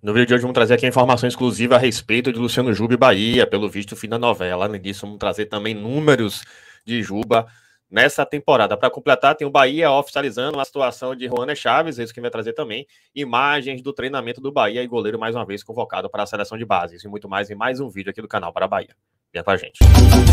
No vídeo de hoje vamos trazer aqui a informação exclusiva a respeito de Luciano Juba e Bahia, pelo visto fim da novela. Além disso, vamos trazer também números de Juba nessa temporada. Para completar, tem o Bahia oficializando a situação de Juana Chaves, é isso que vai trazer também imagens do treinamento do Bahia e goleiro mais uma vez convocado para a seleção de base. Isso e muito mais em mais um vídeo aqui do canal para a Bahia. Vem com a gente. Música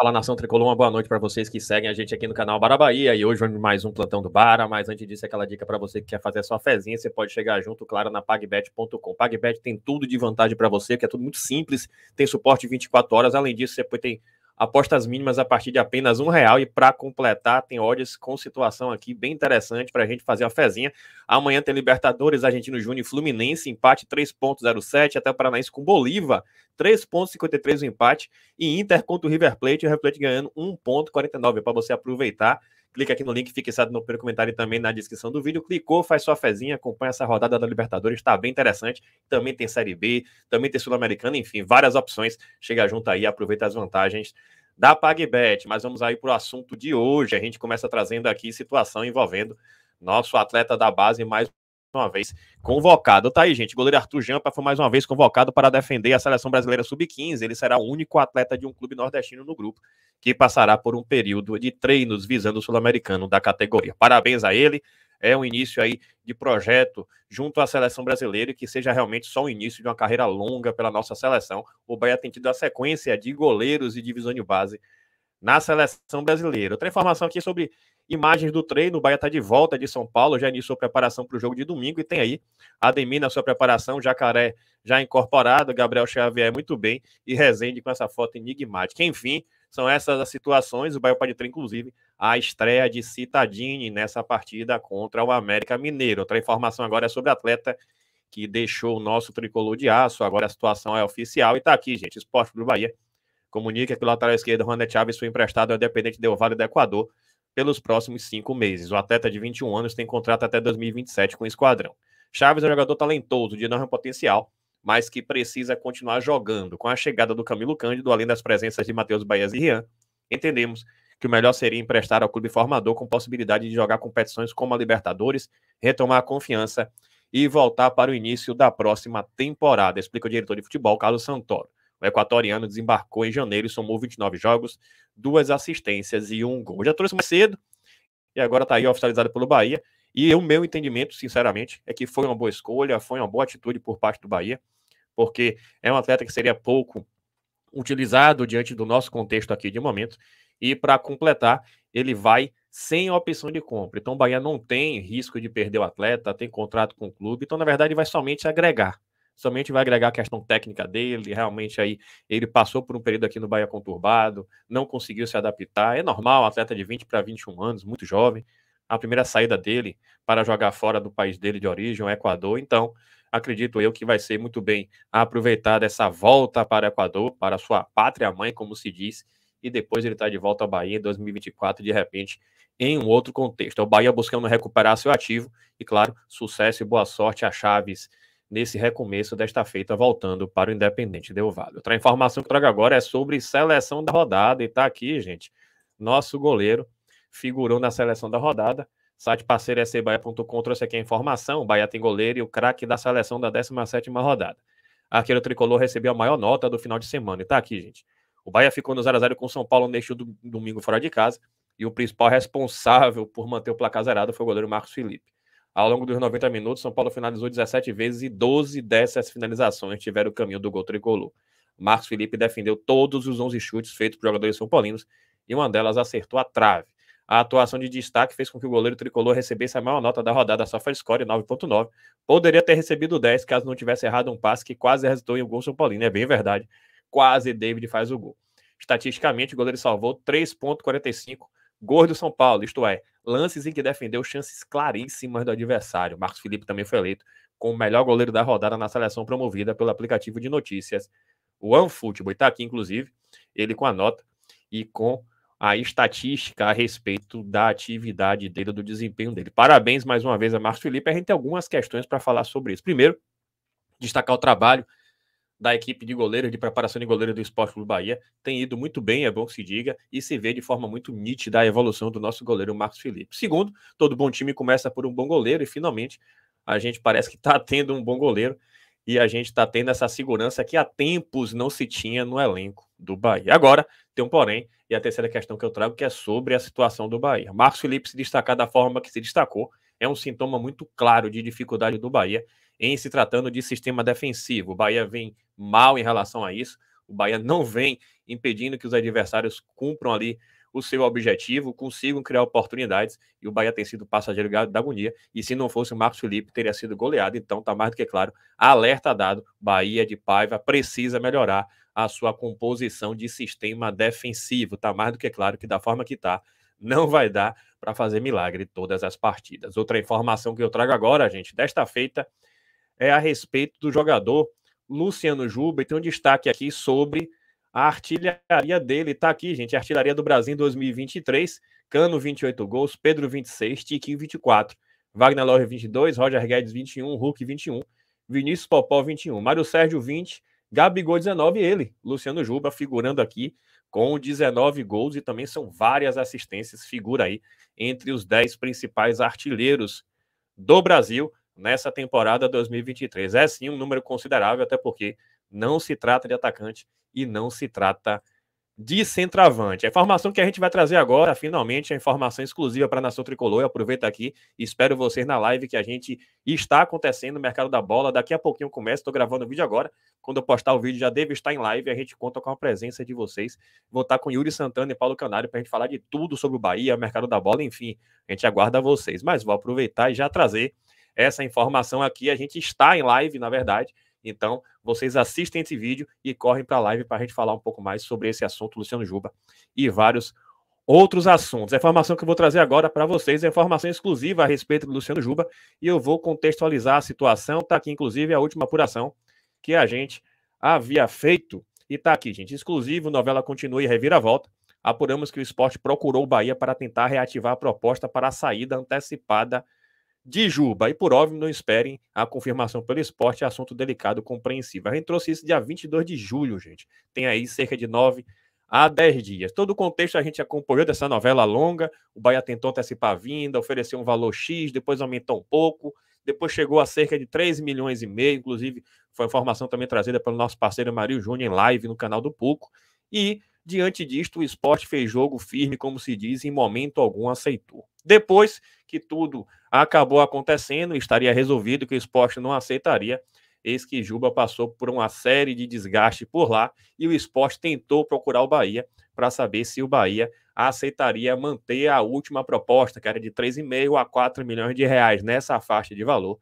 Fala Nação Tricolor, uma boa noite para vocês que seguem a gente aqui no canal Bara Bahia e hoje mais um plantão do Bara, mas antes disso aquela dica para você que quer fazer a sua fezinha, você pode chegar junto, claro, na pagbet.com. Pagbet tem tudo de vantagem para você, que é tudo muito simples, tem suporte 24 horas, além disso você tem apostas mínimas a partir de apenas um real. E para completar, tem odds com situação aqui bem interessante para a gente fazer a fezinha. Amanhã tem Libertadores, Argentino Júnior e Fluminense, empate 3.07, até o Paranaense com Bolívar, 3.53 o empate, e Inter contra o River Plate, o River Plate ganhando 1.49 para você aproveitar. Clica aqui no link fixado no primeiro comentário e também na descrição do vídeo. Clicou, faz sua fezinha, acompanha essa rodada da Libertadores, está bem interessante. Também tem Série B, também tem Sul-Americana, enfim, várias opções. Chega junto aí, aproveita as vantagens da PagBet. Mas vamos aí para o assunto de hoje. A gente começa trazendo aqui situação envolvendo nosso atleta da base mais uma vez convocado. Tá aí, gente. Goleiro Arthur Jampa foi mais uma vez convocado para defender a seleção brasileira sub-15. Ele será o único atleta de um clube nordestino no grupo que passará por um período de treinos visando o sul-americano da categoria. Parabéns a ele. É um início aí de projeto junto à seleção brasileira e que seja realmente só o início de uma carreira longa pela nossa seleção. O Bahia tem tido a sequência de goleiros e divisão de base na seleção brasileira. Outra informação aqui sobre Imagens do treino, o Bahia está de volta de São Paulo, já iniciou a preparação para o jogo de domingo e tem aí Ademir na sua preparação, Jacaré já incorporado, Gabriel Xavier muito bem e Rezende com essa foto enigmática. Enfim, são essas as situações. O Bahia pode ter, inclusive, a estreia de Citadini nessa partida contra o América Mineiro. Outra informação agora é sobre o atleta que deixou o nosso tricolor de aço. Agora a situação é oficial e está aqui, gente. Esporte do Bahia. Comunica que o lateral esquerdo, Juan Chaves, foi emprestado ao Independente Del Vale do Equador pelos próximos cinco meses. O atleta de 21 anos tem contrato até 2027 com o esquadrão. Chaves é um jogador talentoso, de enorme potencial, mas que precisa continuar jogando. Com a chegada do Camilo Cândido, além das presenças de Matheus Baez e Rian, entendemos que o melhor seria emprestar ao clube formador com possibilidade de jogar competições como a Libertadores, retomar a confiança e voltar para o início da próxima temporada, explica o diretor de futebol Carlos Santoro. O equatoriano desembarcou em janeiro e somou 29 jogos, duas assistências e um gol. Já trouxe mais cedo e agora está aí oficializado pelo Bahia. E o meu entendimento, sinceramente, é que foi uma boa escolha, foi uma boa atitude por parte do Bahia, porque é um atleta que seria pouco utilizado diante do nosso contexto aqui de momento. E para completar, ele vai sem opção de compra. Então o Bahia não tem risco de perder o atleta, tem contrato com o clube. Então, na verdade, vai somente agregar somente vai agregar a questão técnica dele. Realmente aí ele passou por um período aqui no Bahia conturbado, não conseguiu se adaptar. É normal, atleta de 20 para 21 anos, muito jovem. A primeira saída dele para jogar fora do país dele de origem, o Equador. Então, acredito eu que vai ser muito bem aproveitada essa volta para o Equador, para sua pátria mãe, como se diz, e depois ele está de volta ao Bahia em 2024, de repente, em um outro contexto. É o Bahia buscando recuperar seu ativo e, claro, sucesso e boa sorte a Chaves nesse recomeço desta feita, voltando para o Independente Del Vale. Outra informação que eu trago agora é sobre seleção da rodada, e tá aqui, gente, nosso goleiro figurou na seleção da rodada, site parceiro é cbaia.com, trouxe aqui a informação, o Bahia tem goleiro e o craque da seleção da 17ª rodada. Aquele tricolor recebeu a maior nota do final de semana, e tá aqui, gente. O Bahia ficou no 0x0 com o São Paulo neste domingo fora de casa, e o principal responsável por manter o placar zerado foi o goleiro Marcos Felipe. Ao longo dos 90 minutos, São Paulo finalizou 17 vezes e 12 dessas finalizações tiveram o caminho do gol tricolor. Marcos Felipe defendeu todos os 11 chutes feitos por jogadores são paulinos e uma delas acertou a trave. A atuação de destaque fez com que o goleiro tricolor recebesse a maior nota da rodada, só foi score 9.9. Poderia ter recebido 10 caso não tivesse errado um passe que quase resultou em um gol São Paulino, é bem verdade. Quase David faz o gol. Estatisticamente, o goleiro salvou 3.45 Gol do São Paulo, isto é, lances em que defendeu chances claríssimas do adversário. Marcos Felipe também foi eleito como o melhor goleiro da rodada na seleção promovida pelo aplicativo de notícias OneFootball. Está aqui, inclusive, ele com a nota e com a estatística a respeito da atividade dele, do desempenho dele. Parabéns mais uma vez a Marcos Felipe. A gente tem algumas questões para falar sobre isso. Primeiro, destacar o trabalho da equipe de goleiros, de preparação de goleiros do Esporte Clube Bahia, tem ido muito bem, é bom que se diga, e se vê de forma muito nítida a evolução do nosso goleiro Marcos Felipe. Segundo, todo bom time começa por um bom goleiro, e finalmente a gente parece que está tendo um bom goleiro, e a gente está tendo essa segurança que há tempos não se tinha no elenco do Bahia. Agora, tem um porém, e a terceira questão que eu trago, que é sobre a situação do Bahia. Marcos Felipe se destacar da forma que se destacou, é um sintoma muito claro de dificuldade do Bahia, em se tratando de sistema defensivo. O Bahia vem mal em relação a isso. O Bahia não vem impedindo que os adversários cumpram ali o seu objetivo, consigam criar oportunidades e o Bahia tem sido passageiro da agonia. E se não fosse o Marcos Felipe, teria sido goleado. Então, tá mais do que claro, alerta dado: Bahia de Paiva precisa melhorar a sua composição de sistema defensivo. Tá mais do que claro que, da forma que tá, não vai dar para fazer milagre todas as partidas. Outra informação que eu trago agora, gente, desta feita é a respeito do jogador Luciano Juba, e tem um destaque aqui sobre a artilharia dele. Tá aqui, gente, a artilharia do Brasil em 2023, Cano 28 gols, Pedro 26, Tiquinho 24, Wagner Love 22, Roger Guedes 21, Hulk 21, Vinícius Popó 21, Mário Sérgio 20, Gabigol 19 e ele, Luciano Juba, figurando aqui com 19 gols e também são várias assistências, figura aí entre os 10 principais artilheiros do Brasil nessa temporada 2023. É sim um número considerável, até porque não se trata de atacante e não se trata de centroavante. A informação que a gente vai trazer agora, finalmente, é informação exclusiva para a Nação Tricolor. Eu aproveito aqui e espero vocês na live que a gente está acontecendo no Mercado da Bola. Daqui a pouquinho começa, estou gravando o vídeo agora. Quando eu postar o vídeo, já deve estar em live. A gente conta com a presença de vocês. Vou estar com Yuri Santana e Paulo Canário para a gente falar de tudo sobre o Bahia, Mercado da Bola, enfim. A gente aguarda vocês. Mas vou aproveitar e já trazer essa informação aqui. A gente está em live, na verdade. Então, vocês assistem esse vídeo e correm para a live para a gente falar um pouco mais sobre esse assunto, Luciano Juba, e vários outros assuntos. A informação que eu vou trazer agora para vocês é informação exclusiva a respeito do Luciano Juba e eu vou contextualizar a situação. Está aqui, inclusive, a última apuração que a gente havia feito. E está aqui, gente, exclusivo, novela continua e reviravolta. Apuramos que o esporte procurou o Bahia para tentar reativar a proposta para a saída antecipada de Juba. E por óbvio, não esperem a confirmação pelo esporte, é assunto delicado, compreensível. A gente trouxe isso dia 22 de julho, gente. Tem aí cerca de nove a dez dias. Todo o contexto a gente acompanhou dessa novela longa. O Bahia tentou antecipar a vinda, ofereceu um valor X, depois aumentou um pouco, depois chegou a cerca de 3 milhões e meio. Inclusive, foi informação também trazida pelo nosso parceiro Mario Júnior em live no canal do Puco. E Diante disto, o esporte fez jogo firme, como se diz, em momento algum aceitou. Depois que tudo acabou acontecendo, estaria resolvido que o esporte não aceitaria. Eis que Juba passou por uma série de desgaste por lá e o esporte tentou procurar o Bahia para saber se o Bahia aceitaria manter a última proposta, que era de 3,5 a 4 milhões de reais nessa faixa de valor,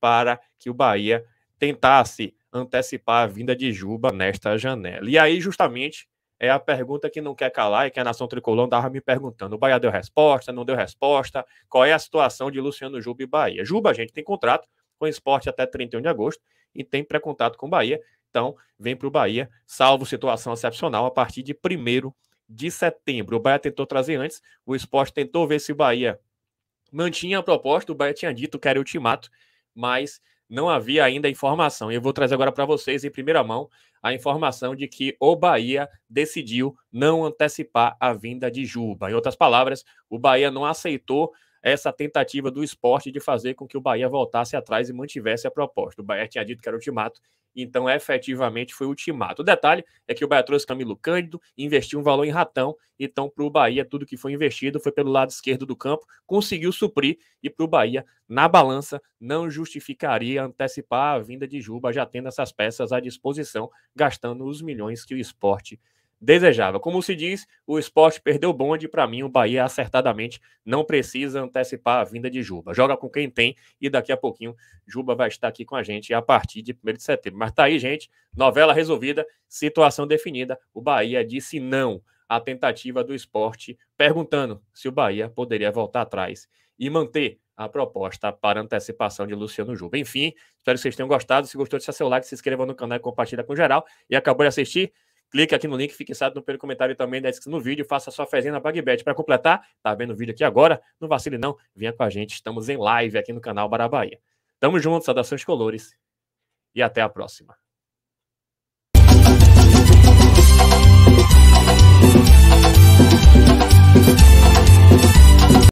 para que o Bahia tentasse antecipar a vinda de Juba nesta janela. E aí, justamente, é a pergunta que não quer calar e que a nação tricolor estava me perguntando. O Bahia deu resposta, não deu resposta? Qual é a situação de Luciano Juba e Bahia? Juba, a gente tem contrato com o esporte até 31 de agosto e tem pré contato com o Bahia. Então, vem para o Bahia, salvo situação excepcional, a partir de 1 de setembro. O Bahia tentou trazer antes, o esporte tentou ver se o Bahia mantinha a proposta, o Bahia tinha dito que era ultimato, mas não havia ainda informação. E eu vou trazer agora para vocês, em primeira mão, a informação de que o Bahia decidiu não antecipar a vinda de Juba. Em outras palavras, o Bahia não aceitou essa tentativa do esporte de fazer com que o Bahia voltasse atrás e mantivesse a proposta. O Bahia tinha dito que era ultimato então, efetivamente, foi ultimado. O detalhe é que o Bahia trouxe Camilo Cândido, investiu um valor em ratão. Então, para o Bahia, tudo que foi investido foi pelo lado esquerdo do campo, conseguiu suprir. E para o Bahia, na balança, não justificaria antecipar a vinda de Juba, já tendo essas peças à disposição, gastando os milhões que o esporte desejava. Como se diz, o esporte perdeu o bonde. Para mim, o Bahia acertadamente não precisa antecipar a vinda de Juba. Joga com quem tem e daqui a pouquinho Juba vai estar aqui com a gente a partir de 1 de setembro. Mas tá aí, gente. Novela resolvida, situação definida. O Bahia disse não à tentativa do esporte, perguntando se o Bahia poderia voltar atrás e manter a proposta para antecipação de Luciano Juba. Enfim, espero que vocês tenham gostado. Se gostou, deixa seu like, se inscreva no canal e compartilha com geral. E acabou de assistir? clique aqui no link, fique sábio no primeiro comentário também no descrição do vídeo, faça sua fezinha na PagBet. Para completar, tá vendo o vídeo aqui agora? Não vacile não, venha com a gente, estamos em live aqui no canal Barabaia. Tamo junto, saudações colores e até a próxima.